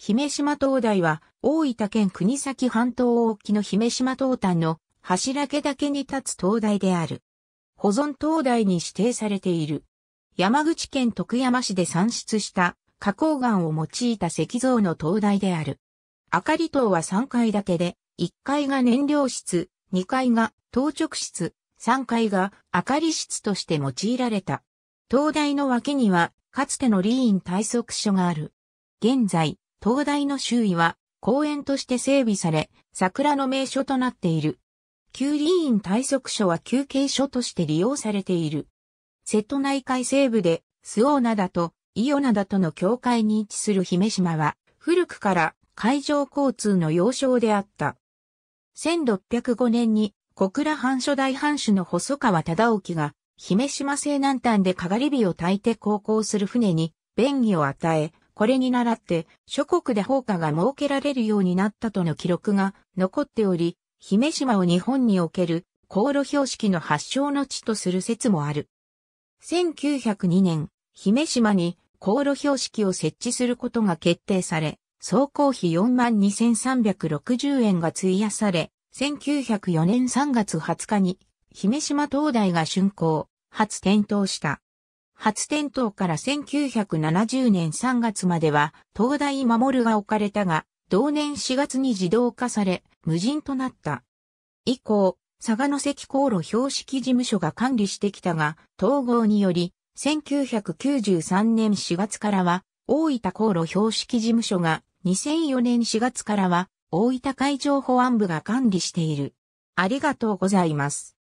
姫島灯台は、大分県国崎半島沖の姫島灯端の柱家だけに立つ灯台である。保存灯台に指定されている。山口県徳山市で産出した花崗岩を用いた石像の灯台である。明かり灯は3階建てで、1階が燃料室、2階が当直室、3階が明かり室として用いられた。灯台の脇には、かつてのリーン体測所がある。現在、灯台の周囲は公園として整備され、桜の名所となっている。旧林院大側所は休憩所として利用されている。瀬戸内海西部で、ーナダと伊ナダとの境界に位置する姫島は、古くから海上交通の要衝であった。1605年に小倉藩初代藩主の細川忠興が、姫島西南端でかがり火を焚いて航行する船に便宜を与え、これに倣って、諸国で放火が設けられるようになったとの記録が残っており、姫島を日本における航路標識の発祥の地とする説もある。1902年、姫島に航路標識を設置することが決定され、総工費42,360円が費やされ、1904年3月20日に、姫島灯台が竣工、初点灯した。初点灯から1970年3月までは、東大守が置かれたが、同年4月に自動化され、無人となった。以降、佐賀の関航路標識事務所が管理してきたが、統合により、1993年4月からは、大分航路標識事務所が、2004年4月からは、大分海上保安部が管理している。ありがとうございます。